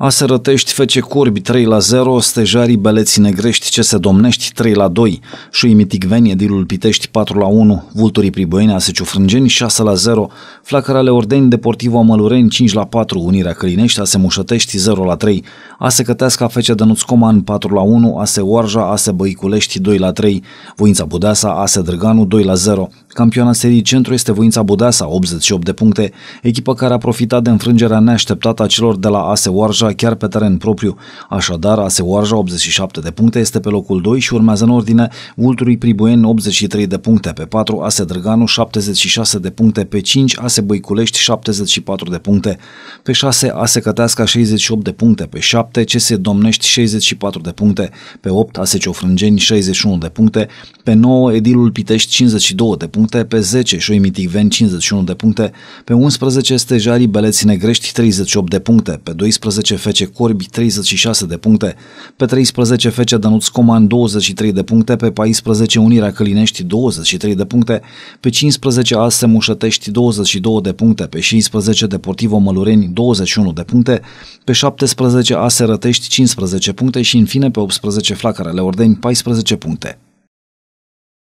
Ase Fece Corbi 3 la 0, Stejarii Beleții Negrești, ce se Domnești 3 la 2, Șui mitic Miticvenie, Dilul Pitești 4 la 1, Vulturii Pribăini, a Frângeni 6 la 0, Flacărale Ordeni, Deportivo Mălureni 5 la 4, Unirea Călinești, a se Mușătești 0 la 3, a se cătească a Fece Dănuț Coman 4 la 1, a se Oarja, a se Băiculești 2 la 3, Voința Budeasa, a se Drăganu 2 la 0, Campioana serii centru este Voința Budeasa, 88 de puncte, echipă care a profitat de înfrângerea neașteptată a celor de la ASE Oarja chiar pe teren propriu. Așadar, ASE Oarja, 87 de puncte, este pe locul 2 și urmează în ordine Vulturii Pribuieni, 83 de puncte, pe 4 ASE Drăganu, 76 de puncte, pe 5 ASE Băiculești, 74 de puncte, pe 6 ASE Căteasca, 68 de puncte, pe 7 CS Domnești, 64 de puncte, pe 8 ASE Ciofrângeni, 61 de puncte, pe 9 Edilul Pitești, 52 de puncte, puncte, pe 10 Șoimiticveni 51 de puncte, pe 11 Stejarii Beleți Negrești 38 de puncte, pe 12 Fece Corbi 36 de puncte, pe 13 Fece Danuț Coman 23 de puncte, pe 14 Unirea Călinești 23 de puncte, pe 15 Ase Mușătești 22 de puncte, pe 16 Deportivo Mălureni 21 de puncte, pe 17 Ase Rătești 15 puncte și în fine pe 18 Flacărele Ordeni 14 puncte.